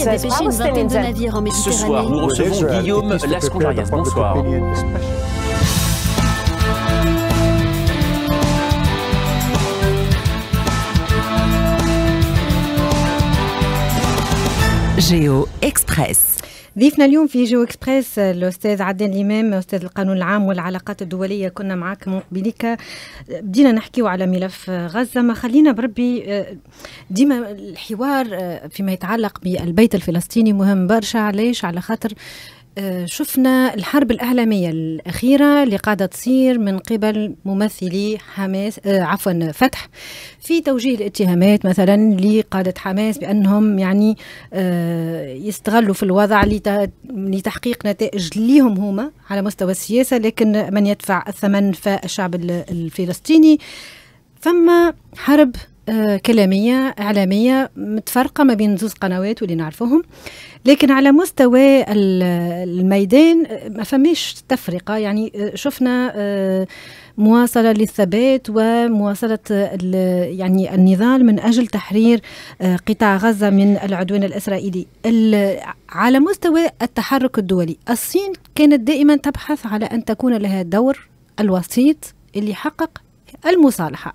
Russie a dépêché une vingtaine de navires en Méditerranée. Ce soir, nous recevons Guillaume Lascondarias. Bonsoir. Géo Express. ضيفنا اليوم في جو اكسبريس الاستاذ عدنان الامام استاذ القانون العام والعلاقات الدوليه كنا معك من قبلك بدينا نحكيو على ملف غزه ما خلينا بربي آه، ديما الحوار آه، فيما يتعلق بالبيت الفلسطيني مهم برشا علاش على خاطر آه، شفنا الحرب الإعلامية الأخيرة اللي قاعدة تصير من قبل ممثلي حماس آه، عفوا فتح في توجيه الاتهامات مثلا لقادة حماس بأنهم يعني آه، يستغلوا في الوضع لتحقيق نتائج ليهم هما على مستوى السياسة لكن من يدفع الثمن فالشعب الفلسطيني فما حرب آه، كلاميه اعلاميه متفرقه ما بين زوز قنوات واللي نعرفوهم لكن على مستوى الميدان آه، ما فماش تفرقه يعني آه، شفنا مواصله للثبات ومواصله يعني النضال من اجل تحرير قطاع غزه من العدوان الاسرائيلي على مستوى التحرك الدولي الصين كانت دائما تبحث على ان تكون لها دور الوسيط اللي حقق المصالحة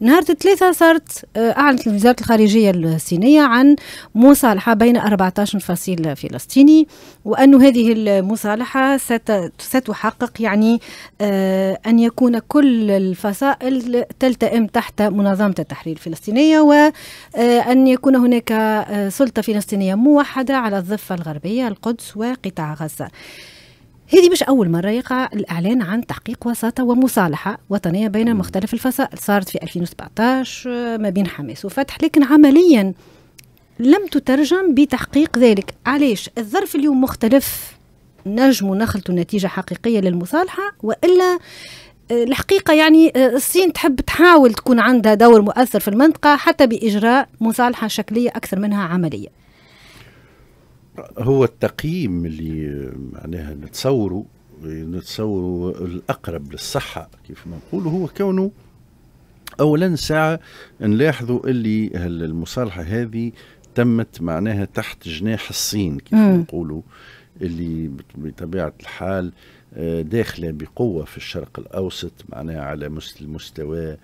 نهار الثلاثة صارت آه، أعلنت وزارة الخارجية الصينية عن مصالحة بين 14 فصيل فلسطيني وأن هذه المصالحة ستحقق يعني آه، أن يكون كل الفصائل تلتئم تحت منظمة التحرير الفلسطينية وأن آه، يكون هناك سلطة فلسطينية موحدة على الضفة الغربية القدس وقطاع غزة هذه مش أول مرة يقع الإعلان عن تحقيق وساطة ومصالحة وطنية بين مختلف الفصائل صارت في 2017 آه، ما بين حماس وفتح لكن عمليا لم تترجم بتحقيق ذلك علاش الظرف اليوم مختلف نجم نخلط نتيجة حقيقية للمصالحة وإلا آه، الحقيقة يعني آه، الصين تحب تحاول تكون عندها دور مؤثر في المنطقة حتى بإجراء مصالحة شكلية أكثر منها عملية هو التقييم اللي معناها نتصوره نتصوره الأقرب للصحة كيف ما نقول هو كونه أولا ساعة نلاحظوا اللي المصالحة هذه تمت معناها تحت جناح الصين كيف ما نقولوا اللي بطبيعة الحال آه، داخلة بقوة في الشرق الأوسط معناها على المستوى آه،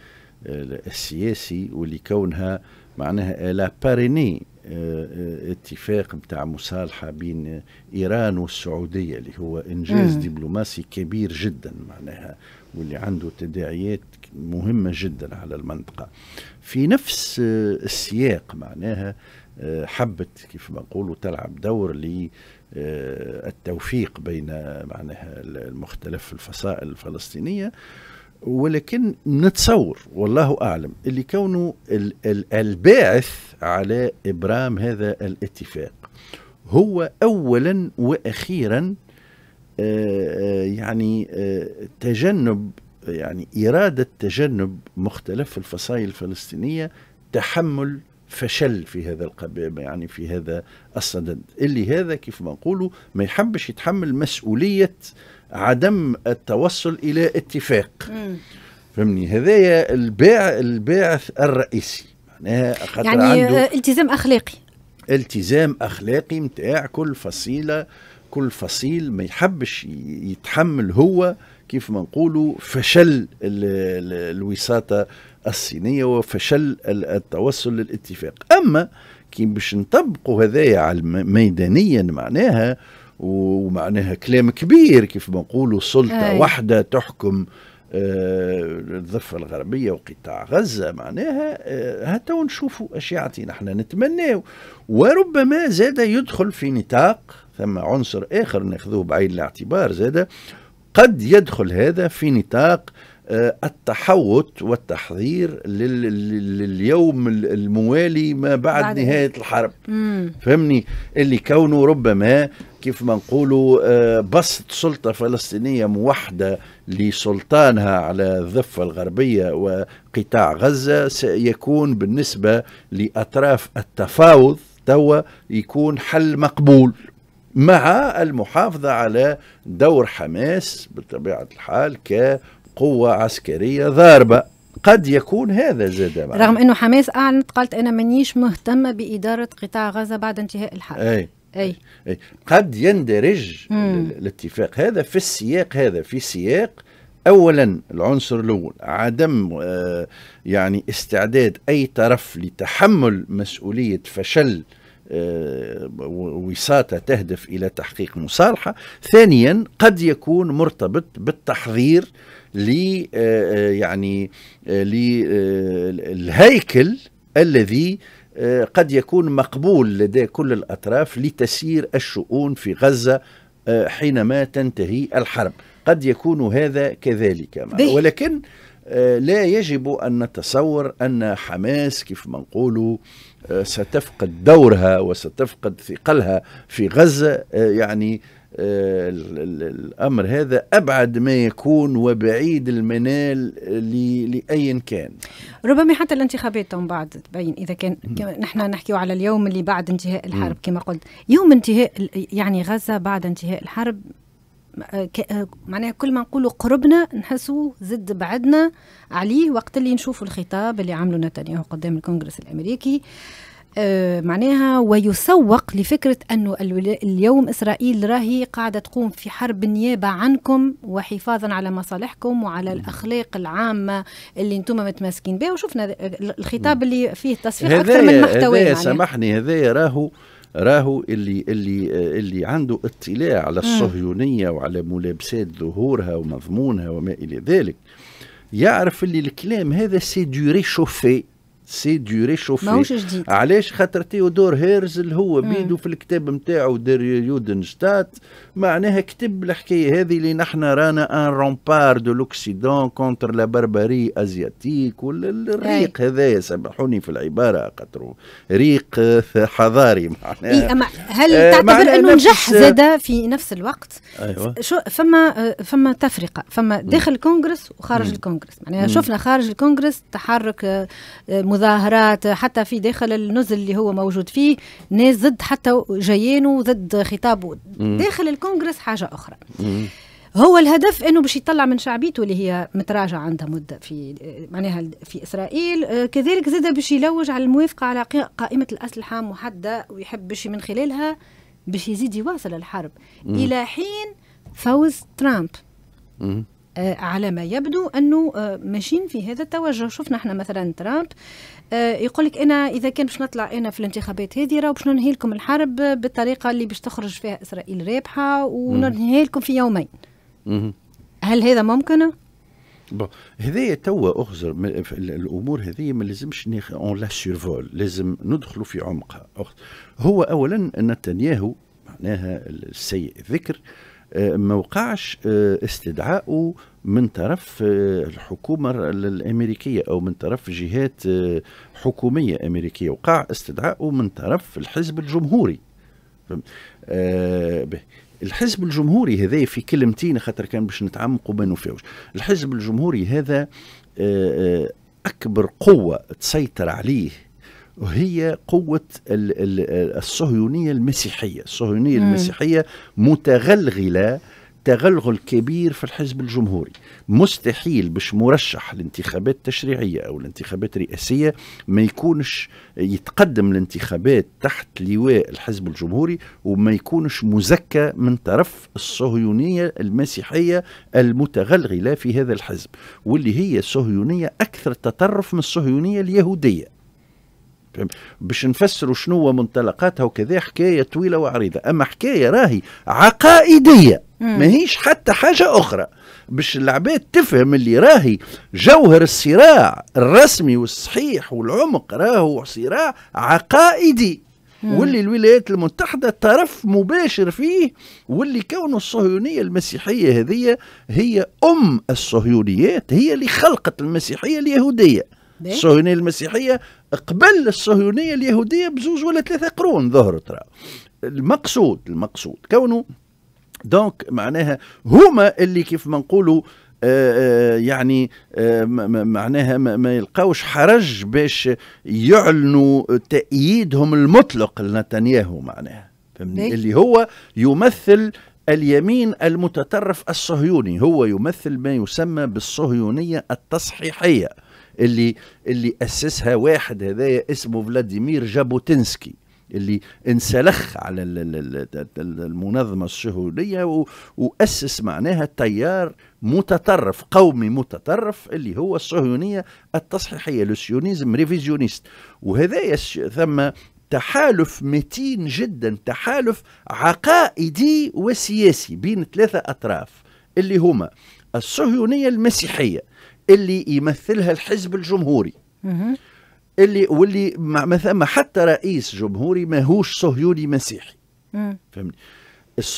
السياسي واللي كونها معناها لا باريني اتفاق بتاع مصالحة بين إيران والسعودية اللي هو إنجاز دبلوماسي كبير جدا معناها واللي عنده تداعيات مهمة جدا على المنطقة في نفس آه، السياق معناها آه، حبت كيف ما نقولوا تلعب دور للتوفيق آه، بين معناها المختلف الفصائل الفلسطينية ولكن نتصور والله أعلم اللي كونه ال ال الباعث على إبرام هذا الاتفاق هو أولا وأخيرا آه، آه، يعني آه، تجنب يعني إرادة تجنب مختلف الفصائل الفلسطينية تحمل فشل في هذا القبابة يعني في هذا الصدد اللي هذا كيف ما نقولوا ما يحبش يتحمل مسؤولية عدم التوصل إلى اتفاق فهمني هذايا الباع الباعث الرئيسي معناها يعني عنده التزام أخلاقي التزام أخلاقي متاع كل فصيلة كل فصيل ما يحبش يتحمل هو كيف ما نقولوا فشل الوساطة الصينية وفشل التوصل للاتفاق أما كي باش نطبقوا هذايا ميدانيا معناها ومعناها كلام كبير كيف ما نقولوا سلطة أي. واحدة تحكم آه، الضفة الغربية وقطاع غزة معناها آه، هاتو نشوفوا أش يعطي نحن نتمناه وربما زاد يدخل في نطاق ثم عنصر آخر ناخذوه بعين الاعتبار زاد قد يدخل هذا في نطاق آه، التحوط والتحضير لليوم الموالي ما بعد, نهاية الحرب فهمني اللي كونه ربما كيف ما نقولوا آه، بسط سلطة فلسطينية موحدة لسلطانها على الضفة الغربية وقطاع غزة سيكون بالنسبة لأطراف التفاوض توا يكون حل مقبول مع المحافظة على دور حماس بطبيعة الحال ك قوة عسكرية ضاربة قد يكون هذا زاد رغم انه حماس اعلنت قالت انا مانيش مهتمه باداره قطاع غزه بعد انتهاء الحرب اي اي, أي. قد يندرج مم. الاتفاق هذا في السياق هذا في سياق اولا العنصر الاول عدم آه يعني استعداد اي طرف لتحمل مسؤوليه فشل آه، وساطة تهدف إلى تحقيق مصالحة ثانيا قد يكون مرتبط بالتحضير ل آه، آه، يعني للهيكل الذي قد يكون مقبول لدى كل الأطراف لتسيير الشؤون في غزة حينما تنتهي الحرب قد يكون هذا كذلك ولكن لا يجب أن نتصور أن حماس كيف ما نقولوا آه، ستفقد دورها وستفقد ثقلها في غزة آه، يعني آه، الأمر هذا أبعد ما يكون وبعيد المنال لأي كان ربما حتى الانتخابات من بعد تبين إذا كان نحن نحكي على اليوم اللي بعد انتهاء الحرب كما قلت يوم انتهاء يعني غزة بعد انتهاء الحرب آه، معناها كل ما نقولوا قربنا نحسوا زد بعدنا عليه وقت اللي نشوفوا الخطاب اللي عمله نتنياهو قدام الكونغرس الامريكي آه، معناها ويسوق لفكرة أنه اليوم إسرائيل راهي قاعدة تقوم في حرب نيابه عنكم وحفاظا على مصالحكم وعلى الأخلاق العامة اللي أنتم متماسكين بها وشفنا الخطاب اللي فيه تصفيق أكثر من محتوى هذايا سامحني هذايا راهو راهو اللي اللي اللي عنده اطلاع على الصهيونيه وعلى ملابسات ظهورها ومضمونها وما الى ذلك يعرف اللي الكلام هذا سي دو ريشوفي سي دو ريشوفي ماهوش جديد علاش خاطر تيودور هيرز اللي هو بيدو في الكتاب نتاعو دير يودنشتات معناها كتب الحكايه هذه اللي نحن رانا ان رومبار دو لوكسيدون كونتر لا بربري ازياتيك والريق هذايا سامحوني في العباره خاطر ريق حضاري معناها إيه أما هل آه، تعتبر انه نجح زاد في نفس الوقت أيوة. شو فما آه، فما تفرقه فما داخل الكونغرس وخارج الكونغرس معناها شفنا خارج الكونغرس تحرك مذ آه، مظاهرات حتى في داخل النزل اللي هو موجود فيه ناس ضد حتى جايين ضد خطابه داخل الكونغرس حاجه اخرى هو الهدف انه باش يطلع من شعبيته اللي هي متراجعه عندها مده في معناها في اسرائيل آه، كذلك زاد باش يلوج على الموافقه على قائمه الاسلحه محدده ويحب باش من خلالها باش يزيد يواصل الحرب مم. الى حين فوز ترامب مم. آه، على ما يبدو انه آه، ماشيين في هذا التوجه شفنا احنا مثلا ترامب آه، يقول لك انا اذا كان باش نطلع انا في الانتخابات هذه راه باش ننهي لكم الحرب بالطريقه اللي باش تخرج فيها اسرائيل رابحه وننهي لكم في يومين هل هذا ممكن؟ هذايا توا اخزر الامور هذه ما لازمش نخ... اون لا سيرفول لازم ندخلوا في عمقها هو اولا نتنياهو معناها السيء ذكر آه ما وقعش آه، استدعائه من طرف آه، الحكومة الأمريكية أو من طرف جهات آه، حكومية أمريكية وقع استدعائه من طرف الحزب الجمهوري الحزب الجمهوري هذا في كلمتين خاطر كان باش نتعمق ما نفوش الحزب الجمهوري هذا أكبر قوة تسيطر عليه هي قوة الصهيونية المسيحية الصهيونية مم. المسيحية متغلغلة تغلغل كبير في الحزب الجمهوري مستحيل باش مرشح لانتخابات تشريعية أو الانتخابات الرئاسية ما يكونش يتقدم الانتخابات تحت لواء الحزب الجمهوري وما يكونش مزكى من طرف الصهيونية المسيحية المتغلغلة في هذا الحزب واللي هي صهيونية أكثر تطرف من الصهيونية اليهودية باش نفسروا شنو هو منطلقاتها وكذا حكايه طويله وعريضه اما حكايه راهي عقائديه ماهيش حتى حاجه اخرى باش العباد تفهم اللي راهي جوهر الصراع الرسمي والصحيح والعمق راهو صراع عقائدي واللي الولايات المتحده طرف مباشر فيه واللي كون الصهيونيه المسيحيه هذه هي ام الصهيونيات هي اللي خلقت المسيحيه اليهوديه الصهيونيه المسيحيه قبل الصهيونيه اليهوديه بزوج ولا ثلاثه قرون ظهرت راه المقصود المقصود كونه دونك معناها هما اللي كيف ما نقولوا آه، آه، يعني آه، معناها ما يلقاوش حرج باش يعلنوا تأييدهم المطلق لنتنياهو معناها اللي هو يمثل اليمين المتطرف الصهيوني هو يمثل ما يسمى بالصهيونية التصحيحية اللي اللي اسسها واحد هذايا اسمه فلاديمير جابوتنسكي اللي انسلخ على المنظمة الصهيونية وأسس معناها تيار متطرف قومي متطرف اللي هو الصهيونية التصحيحية لوسيونيزم ريفيزيونيست وهذا ثم تحالف متين جدا تحالف عقائدي وسياسي بين ثلاثة أطراف اللي هما الصهيونية المسيحية اللي يمثلها الحزب الجمهوري اللي واللي ما ثم حتى رئيس جمهوري ماهوش صهيوني مسيحي فهمني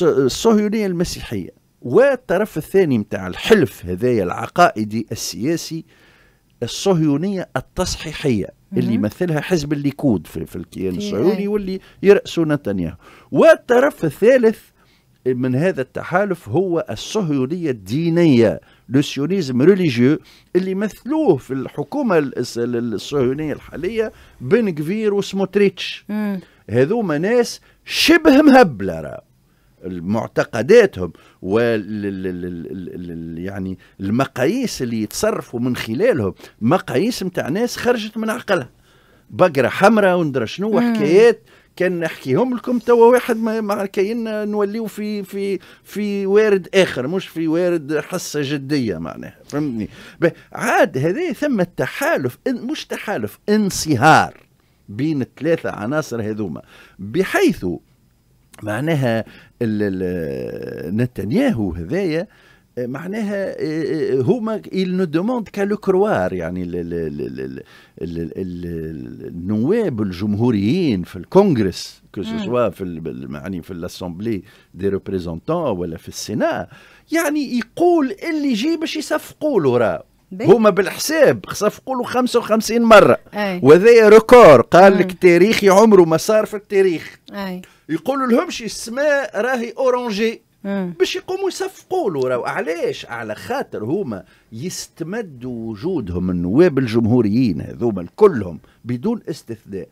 الصهيونيه المسيحيه والطرف الثاني نتاع الحلف هذايا العقائدي السياسي الصهيونيه التصحيحيه اللي يمثلها حزب الليكود في, في الكيان الصهيوني واللي يرأسه نتنياهو والطرف الثالث من هذا التحالف هو الصهيونية الدينية لوسيونيزم ريليجيو اللي مثلوه في الحكومة الصهيونية الحالية بن كفير وسموتريتش هذوما ناس شبه مهبلة راه معتقداتهم وال يعني المقاييس اللي يتصرفوا من خلالهم مقاييس نتاع ناس خرجت من عقلها بقره حمراء وندرى شنو حكايات كان نحكيهم لكم توا واحد مع كاين نوليو في في في وارد اخر مش في وارد حصه جديه معناها فهمتني عاد هذا ثم تحالف مش تحالف انصهار بين الثلاثه عناصر هذوما بحيث معناها نتنياهو هذايا معناها آه، آه، هما il ne demande qu'à le croire يعني النواب الجمهوريين في الكونغرس كو سوا في يعني في الاسامبلي دي ريبريزونتون ولا في السينا يعني يقول اللي يجي باش يصفقوا له راه هما بالحساب صفقوا له 55 مره وهذا ريكور قال لك تاريخي عمره ما صار في التاريخ يقولوا لهمش السماء راهي اورانجي باش يقوموا يصفقوا له راهو علاش على خاطر هما يستمدوا وجودهم النواب الجمهوريين هذوما كلهم بدون استثناء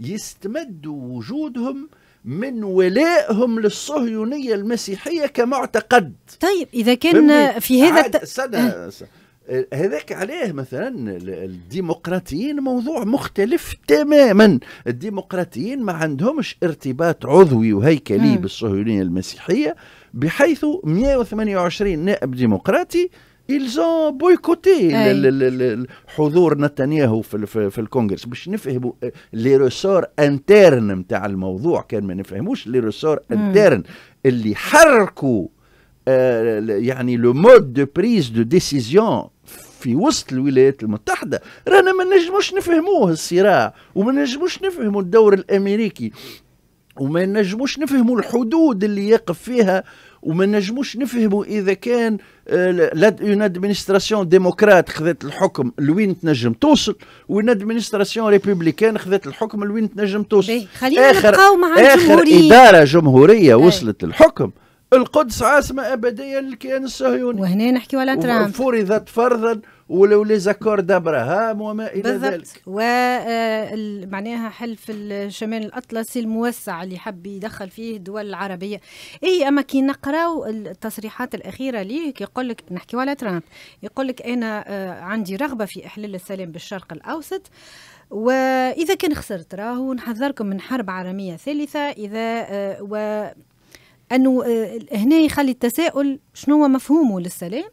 يستمدوا وجودهم من ولائهم للصهيونية المسيحية كمعتقد طيب إذا كان في هذا سنة, هذاك عليه مثلا الديمقراطيين موضوع مختلف تماما الديمقراطيين ما عندهمش ارتباط عضوي وهيكلي بالصهيونية المسيحية بحيث 128 نائب ديمقراطي يلزم بويكوتي حضور نتنياهو في, في, في الكونغرس باش نفهموا لي ريسور انترن نتاع الموضوع كان ما نفهموش لي ريسور انترن اللي حركوا آه، يعني لو مود دو بريز دو ديسيزيون في وسط الولايات المتحدة رانا ما نجموش نفهموه الصراع وما نجموش نفهموا الدور الأمريكي وما نجموش نفهموا الحدود اللي يقف فيها وما نجموش نفهموا اذا كان اون ادمنستراسيون ديموكرات خذت الحكم لوين تنجم توصل وين ادمنستراسيون ريبوبليكان خذت الحكم لوين تنجم توصل خلينا اخر, مع آخر اداره جمهوريه وصلت للحكم القدس عاصمة أبدية للكيان الصهيوني وهنا نحكي على ترامب فرضت فرضا ولو لي زاكور دابراهام وما الى بالضبط. ذلك ومعناها آه، حلف الشمال الاطلسي الموسع اللي حب يدخل فيه الدول العربيه اي اما كي نقراو التصريحات الاخيره ليه يقول لك نحكيو على ترامب يقول لك انا آه، عندي رغبه في احلال السلام بالشرق الاوسط واذا كان خسرت راهو نحذركم من حرب عالميه ثالثه اذا آه، و انه آه، هنا يخلي التساؤل شنو هو مفهومه للسلام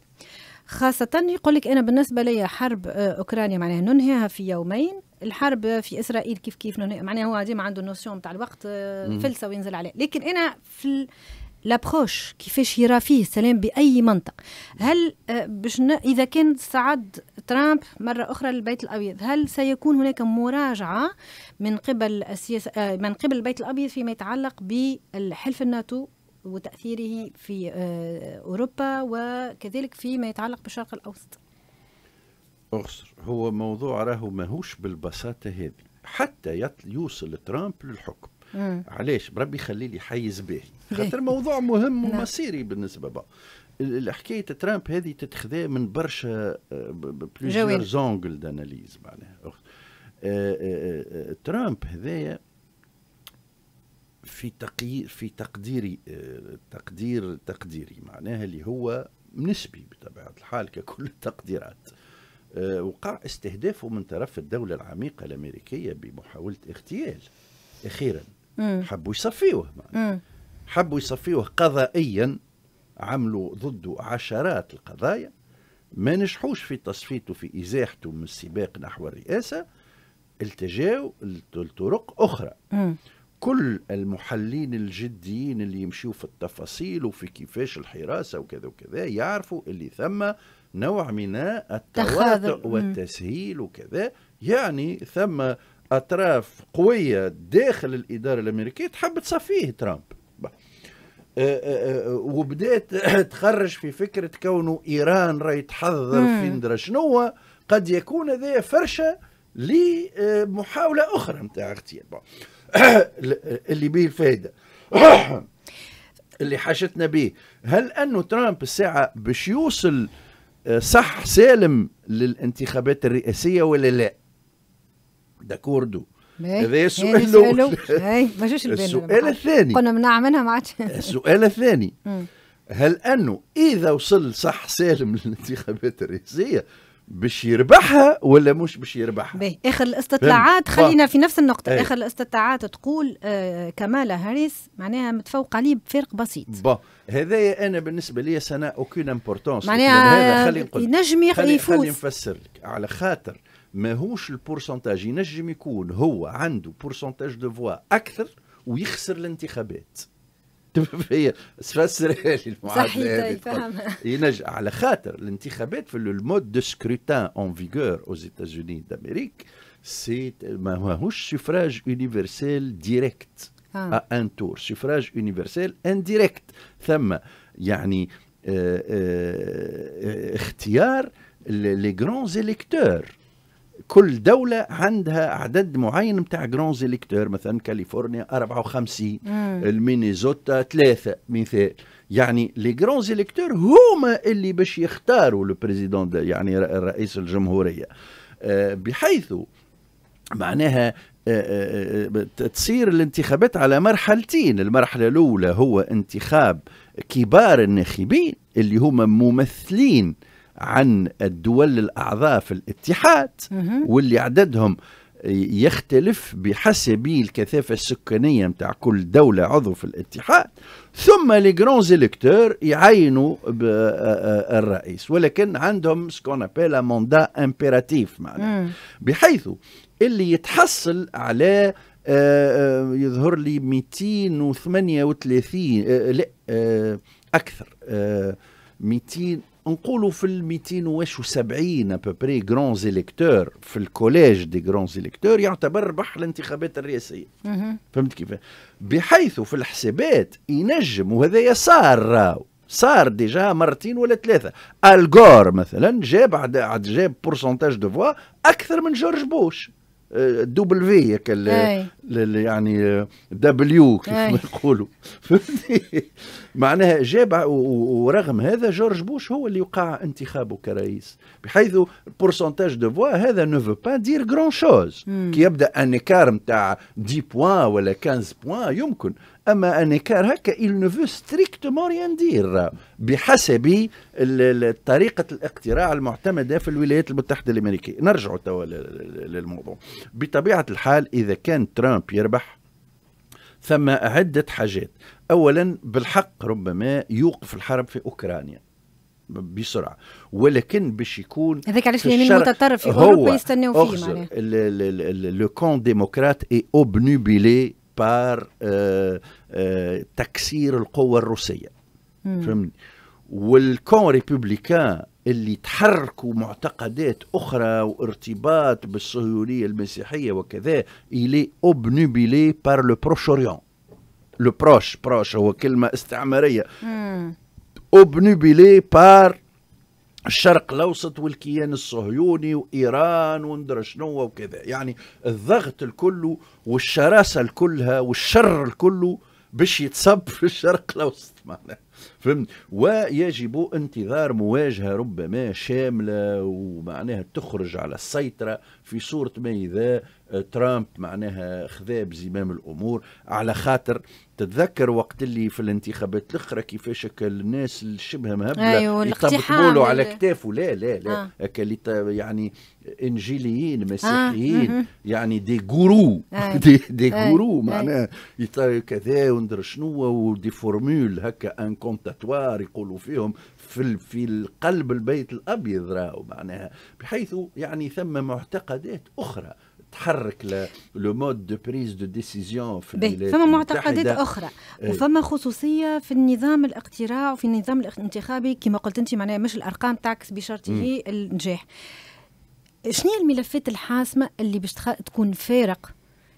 خاصة يقول لك أنا بالنسبة لي حرب آه، أوكرانيا معناها ننهيها في يومين الحرب في إسرائيل كيف كيف ننهيها معناها هو ديما عنده النوسيون بتاع الوقت آه، فلسة وينزل عليه لكن أنا في لابخوش كيفاش يرى فيه السلام باي منطق هل باش اذا كان صعد ترامب مره اخرى للبيت الابيض هل سيكون هناك مراجعه من قبل السياسه من قبل البيت الابيض فيما يتعلق بالحلف الناتو وتأثيره في آه، أوروبا وكذلك فيما يتعلق بالشرق الأوسط أخسر هو موضوع راهو ماهوش بالبساطة هذه حتى يوصل ترامب للحكم مم. علاش بربي يخلي لي حيز باهي خاطر موضوع مهم نعم. ومصيري بالنسبه بقى الحكايه ترامب هذه تتخذى من برشا بلوزيور زونغل داناليز معناها آه، آه، ترامب هذايا في تقي في تقديري تقدير تقديري معناها اللي هو نسبي بطبيعه الحال ككل التقديرات آه، وقع استهدافه من طرف الدوله العميقه الامريكيه بمحاوله اغتيال اخيرا حبوا يصفيوه حبوا يصفيوه قضائيا عملوا ضده عشرات القضايا ما نجحوش في تصفيته في ازاحته من السباق نحو الرئاسه التجاو لطرق اخرى كل المحللين الجديين اللي يمشيوا في التفاصيل وفي كيفاش الحراسة وكذا وكذا يعرفوا اللي ثم نوع من التواطؤ والتسهيل وكذا يعني ثم أطراف قوية داخل الإدارة الأمريكية تحب تصفيه ترامب آه، آه، آه، وبدات تخرج في فكره كونه ايران راهي تحضر في ندرى شنو قد يكون هذا فرشه لمحاوله اخرى نتاع اغتيال اللي به الفائده اللي حاجتنا به هل انه ترامب الساعه باش يوصل آه، صح سالم للانتخابات الرئاسيه ولا لا داكوردو هذا السؤال الاول السؤال الثاني قلنا منع منها ما السؤال الثاني هل انه اذا وصل صح سالم للانتخابات الرئاسيه باش يربحها ولا مش باش يربحها بيه. اخر الاستطلاعات خلينا في نفس النقطه ايه. اخر الاستطلاعات تقول آه كمالا هاريس معناها متفوق عليه بفارق بسيط با هذايا انا بالنسبه لي سنة اوكين امبورطونس معناها هذا خلي نقول ينجم يفوز خلي نفسر لك على خاطر ماهوش البورسنتاج ينجم يكون هو عنده بورسنتاج دو فوا اكثر ويخسر الانتخابات هي تفسر لي المعادله صحيح ينجح طيب، على خاطر الانتخابات في المود دو سكروتان اون فيغور aux etats دامريك سي سي ماهوش سفراج يونيفرسيل ديريكت ا ان تور سفراج يونيفرسيل انديريكت ثم يعني آه، آه، اختيار لي جرونز الكتور كل دولة عندها عدد معين متاع جرونز الكتور مثلا كاليفورنيا 54 المينيزوتا ثلاثة مثال يعني لي جرونز الكتور هما اللي باش يختاروا لو بريزيدون يعني رئيس الجمهورية آه، بحيث معناها آه، آه، تصير الانتخابات على مرحلتين المرحلة الأولى هو انتخاب كبار الناخبين اللي هما ممثلين عن الدول الأعضاء في الاتحاد واللي عددهم يختلف بحسب الكثافة السكانية متاع كل دولة عضو في الاتحاد ثم لي جرون زيلكتور يعينوا الرئيس ولكن عندهم سكون ابيلا موندا امبيراتيف معناها بحيث اللي يتحصل على يظهر لي 238 لا اكثر 200 نقولوا في ال 270 ابوبري جران زيليكتور في الكوليج دي جران زيليكتور يعتبر ربح الانتخابات الرئاسيه فهمت كيف بحيث في الحسابات ينجم وهذا صار راو صار ديجا مرتين ولا ثلاثه الجور مثلا جاب عاد جاب بورسنتاج دو فوا اكثر من جورج بوش دبل في هيك يعني دبليو كيف ما يقولوا فهمتني معناها جاب ورغم هذا جورج بوش هو اللي وقع انتخابه كرئيس بحيث بورسونتاج دو فوا هذا نو فو با دير غران شوز كي يبدا انكار نتاع 10 بوان ولا 15 بوان يمكن اما ان هكا il ne veut strictement rien dire بحسب طريقه الاقتراع المعتمده في الولايات المتحده الامريكيه نرجع توا للموضوع بطبيعه الحال اذا كان ترامب يربح ثم عده حاجات اولا بالحق ربما يوقف الحرب في اوكرانيا بسرعه ولكن باش يكون هذاك علاش اليمين المتطرف في اوروبا يستناو فيه معناها لو كون ديموكرات اي اوبنوبيلي بار آه تكسير القوة الروسية فهمني والكون ريبوبليكان اللي تحركوا معتقدات أخرى وارتباط بالصهيونية المسيحية وكذا إلي أوبنوبيلي بار لو بروش أوريون لو بروش بروش هو كلمة استعمارية أوبنوبيلي بار الشرق الاوسط والكيان الصهيوني وايران وندر شنو وكذا يعني الضغط الكل والشراسه الكلها والشر الكله باش يتصب في الشرق الاوسط معناها فهمت ويجب انتظار مواجهه ربما شامله ومعناها تخرج على السيطره في صوره ما اذا ترامب معناها خذا بزمام الامور على خاطر تتذكر وقت اللي في الانتخابات الاخرى كيفاش الناس الشبه مهبله أيوة يطبطبوا على كتافه لا لا لا آه. اللي يعني انجيليين آه، مسيحيين يعني آه. يعني دي جورو دي, دي جورو معناها يطلعوا كذا وندر شنو ودي فورمول هكا انكونتاتوار يقولوا فيهم في في القلب البيت الابيض راهو معناها بحيث يعني ثم معتقدات اخرى تحرك لو مود دو بريز دو ديسيزيون في الولايات فما معتقدات اخرى ايه. وفما خصوصيه في النظام الاقتراع وفي النظام الانتخابي كما قلت انت معناها مش الارقام تعكس بشرطه النجاح شنو هي الملفات الحاسمه اللي باش تكون فارق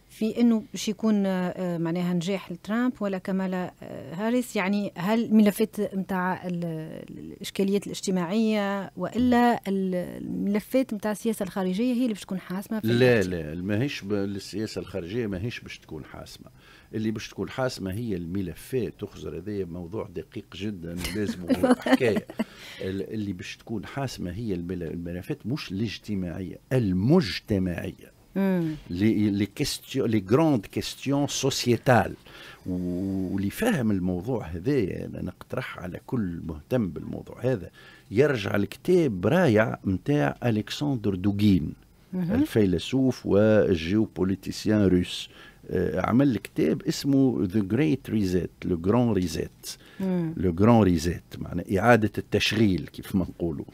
في انه باش يكون آه، آه، معناها نجاح لترامب ولا كمالا آه، هاريس يعني هل ملفات نتاع الاشكاليات الاجتماعيه والا الملفات نتاع السياسه الخارجيه هي اللي باش تكون حاسمه في لا لا ماهيش السياسه الخارجيه ماهيش باش تكون حاسمه اللي باش تكون حاسمه هي الملفات تخزر هذا موضوع دقيق جدا لازم حكايه اللي باش تكون حاسمه هي الملفات مش الاجتماعيه المجتمعيه لي كيستيون لي جراند كيستيون سوسيتال واللي فاهم الموضوع هذا انا نقترح على كل مهتم بالموضوع هذا يرجع لكتاب رائع نتاع الكسندر دوغين الفيلسوف والجيوبوليتيسيان روس آه، عمل كتاب اسمه ذا جريت ريزيت لو جران ريزيت لو جران ريزيت معناه اعاده التشغيل كيف ما نقولوا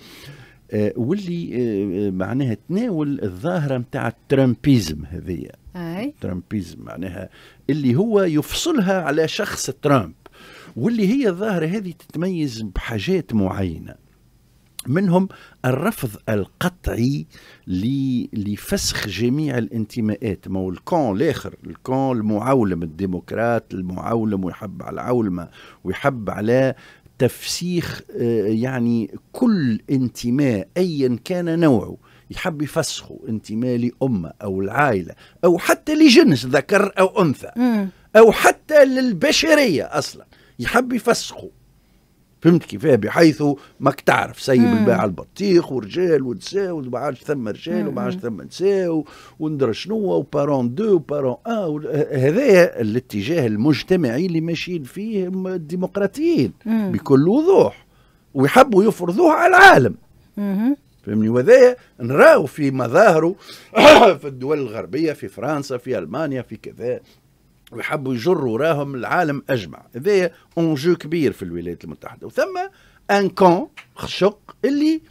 آه، واللي آه، معناها تناول الظاهره نتاع الترامبيزم هذه ترامبيزم معناها اللي هو يفصلها على شخص ترامب واللي هي الظاهره هذه تتميز بحاجات معينه منهم الرفض القطعي لفسخ جميع الانتماءات ما هو الكون الاخر الكون المعولم الديمقراط المعولم ويحب على العولمه ويحب على تفسيخ آه، يعني كل انتماء ايا كان نوعه يحب يفسخوا انتماء لأمة أو العائلة أو حتى لجنس ذكر أو أنثى أو حتى للبشرية أصلا يحب يفسخوا فهمت كيفاه بحيث ماك تعرف سيب الباع البطيخ ورجال ونساء وما عادش ثم رجال وما عادش ثم نساء وندرى شنو وبارون دو وبارون ان هذا الاتجاه المجتمعي اللي ماشيين فيه الديمقراطيين بكل وضوح ويحبوا يفرضوه على العالم فهمني وذا نراو في مظاهره في الدول الغربيه في فرنسا في المانيا في كذا ويحبوا يجروا وراهم العالم اجمع هذا جو كبير في الولايات المتحده وثم ان كون خشق اللي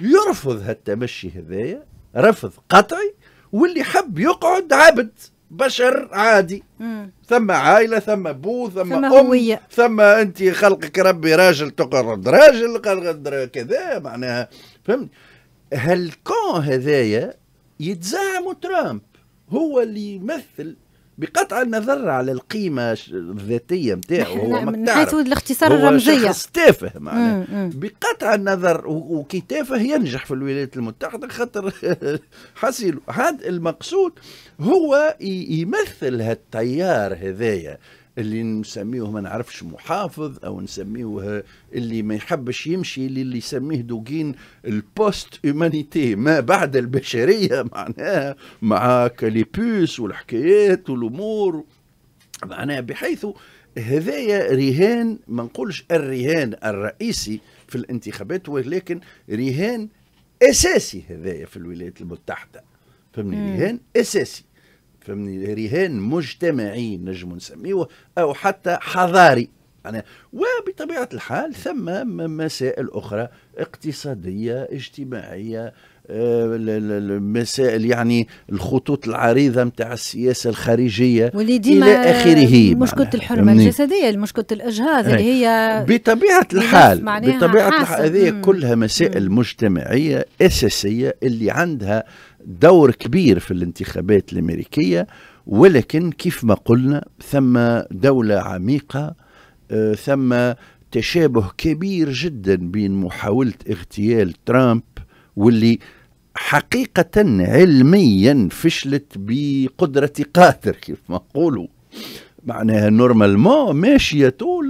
يرفض هالتمشي هذايا رفض قطعي واللي حب يقعد عبد بشر عادي مم. ثم عائلة ثم بو ثم, ثم أم هوية. ثم أنت خلقك ربي راجل تقعد راجل كذا معناها فهمت هالكون هذايا يتزعم ترامب هو اللي يمثل بقطع النظر على القيمه الذاتيه نتاعو هو ما من حيث الاختصار الرمزيه شخص تافه معناها بقطع النظر وكي تافه ينجح في الولايات المتحده خاطر حصيلو هذا المقصود هو يمثل هالتيار هذايا اللي نسميه ما نعرفش محافظ او نسميه اللي ما يحبش يمشي للي يسميه دوغين البوست هيومانيتي ما بعد البشريه معناها مع كاليبوس والحكايات والامور معناها بحيث هذايا رهان ما نقولش الرهان الرئيسي في الانتخابات ولكن رهان اساسي هذايا في الولايات المتحده فهمني رهان اساسي فهمني رهان مجتمعي نجم نسميه أو حتى حضاري يعني وبطبيعة الحال ثم مسائل أخرى اقتصادية اجتماعية آه، مسائل يعني الخطوط العريضه نتاع السياسه الخارجيه واللي ديما الى اخره مشكله الحرمه الجسديه مشكله الاجهاض اللي إيه. هي بطبيعه الحال بطبيعه الحال هذه كلها مسائل مجتمعيه اساسيه اللي عندها دور كبير في الانتخابات الامريكيه ولكن كيف ما قلنا ثم دوله عميقه آه، ثم تشابه كبير جدا بين محاوله اغتيال ترامب واللي حقيقة علميا فشلت بقدرة قاتر كيف ما نقولوا معناها نورمالمون ماشية طول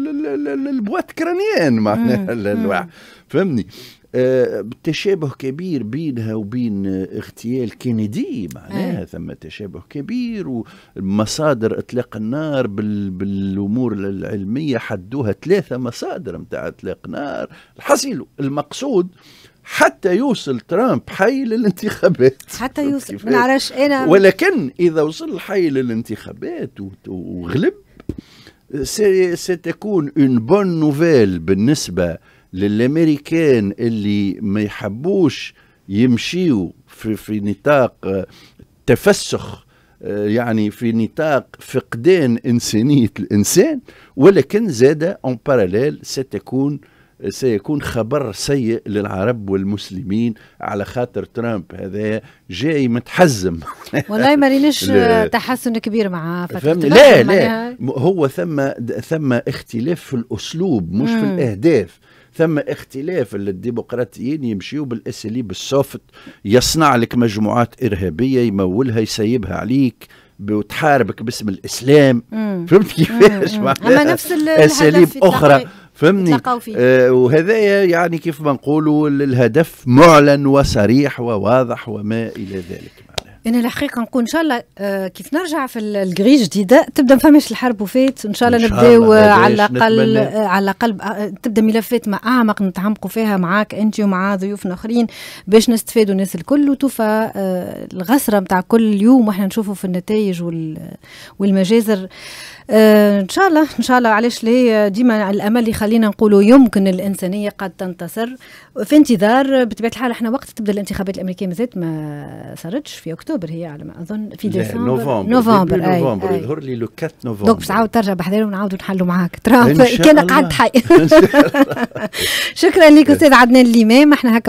البوات كرانيان معناها الواحد فهمني آه، تشابه كبير بينها وبين اغتيال كينيدي معناها إيه. ثم تشابه كبير ومصادر اطلاق النار بال بالامور العلميه حدوها ثلاثه مصادر نتاع اطلاق نار الحصيل المقصود حتى يوصل ترامب حي للانتخابات حتى يوصل ما نعرفش انا ولكن اذا وصل حي للانتخابات وغلب ستكون اون بون نوفيل بالنسبه للامريكان اللي ما يحبوش يمشيوا في, في نطاق آه، تفسخ آه، يعني في نطاق فقدان إنسانية الإنسان ولكن زاد أون باراليل ستكون سيكون خبر سيء للعرب والمسلمين على خاطر ترامب هذا جاي متحزم والله ما ليناش تحسن كبير مع فترة لا لا هو ثم ثم اختلاف في الاسلوب مش مم. في الاهداف ثم اختلاف اللي الديمقراطيين يمشيوا بالاساليب السوفت يصنع لك مجموعات ارهابيه يمولها يسيبها عليك وتحاربك باسم الاسلام فهمت كيفاش معناها نفس اساليب اخرى فهمني آه وهذا يعني كيف ما نقولوا الهدف معلن وصريح وواضح وما الى ذلك يعني انا الحقيقه نقول ان شاء الله آه، كيف نرجع في الجري جديده تبدا ما فماش الحرب وفات ان شاء الله نبداو آه، آه، على الاقل على الاقل تبدا ملفات ما اعمق نتعمقوا فيها معاك انت ومع ضيوفنا اخرين باش نستفادوا الناس الكل وتوفى الغسره نتاع كل يوم واحنا نشوفوا في النتائج والمجازر ان شاء الله ان شاء الله علاش ليه ديما الامل يخلينا نقولوا يمكن الانسانيه قد تنتصر في انتظار بطبيعه الحال احنا وقت تبدا الانتخابات الامريكيه مازالت ما صارتش في اكتوبر اكتوبر هي على ما اظن في ديسمبر نوفمبر نوفمبر أي نوفمبر يظهر لي لو 4 نوفمبر دونك تعاود ترجع بحذر ونعاودوا نحلوا معاك ترامب كان قعد حي شكرا لك استاذ عدنان الليمام احنا هكا